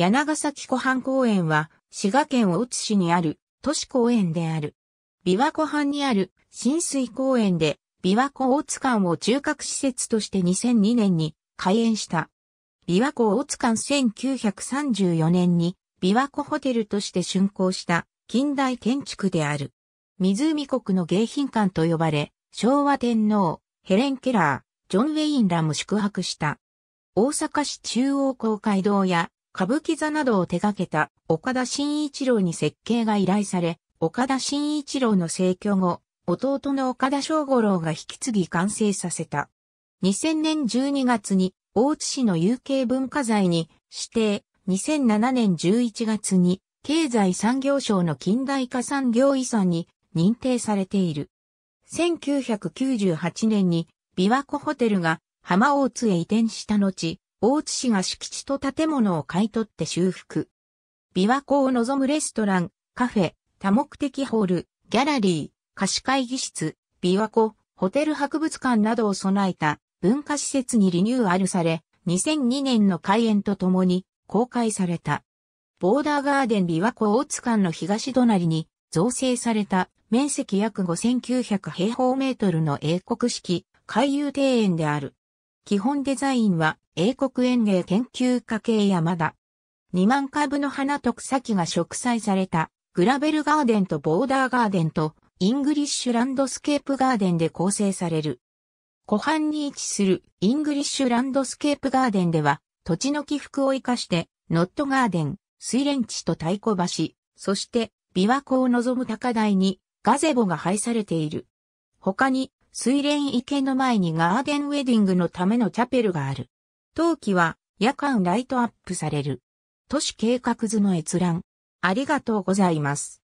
柳崎湖畔公園は、滋賀県大津市にある都市公園である。琵琶湖畔にある浸水公園で、琵琶湖大津館を中核施設として2002年に開園した。琵琶湖大津館1934年に琵琶湖ホテルとして竣工した近代建築である。湖国の迎賓館と呼ばれ、昭和天皇、ヘレン・ケラー、ジョン・ウェインらも宿泊した。大阪市中央公会堂や歌舞伎座などを手掛けた岡田新一郎に設計が依頼され、岡田新一郎の逝去後、弟の岡田正五郎が引き継ぎ完成させた。2000年12月に大津市の有形文化財に指定、2007年11月に経済産業省の近代化産業遺産に認定されている。1998年に琵琶湖ホテルが浜大津へ移転した後、大津市が敷地と建物を買い取って修復。琵琶湖を望むレストラン、カフェ、多目的ホール、ギャラリー、貸し会議室、琵琶湖、ホテル博物館などを備えた文化施設にリニューアルされ、2002年の開園とともに公開された。ボーダーガーデン琵琶湖大津間の東隣に造成された面積約5900平方メートルの英国式海遊庭園である。基本デザインは英国園芸研究家系山田。2万株の花と草木が植栽されたグラベルガーデンとボーダーガーデンとイングリッシュランドスケープガーデンで構成される。湖畔に位置するイングリッシュランドスケープガーデンでは土地の起伏を活かしてノットガーデン、水蓮地と太鼓橋、そして琵琶湖を望む高台にガゼボが配されている。他に水蓮池の前にガーデンウェディングのためのチャペルがある。冬季は夜間ライトアップされる。都市計画図の閲覧。ありがとうございます。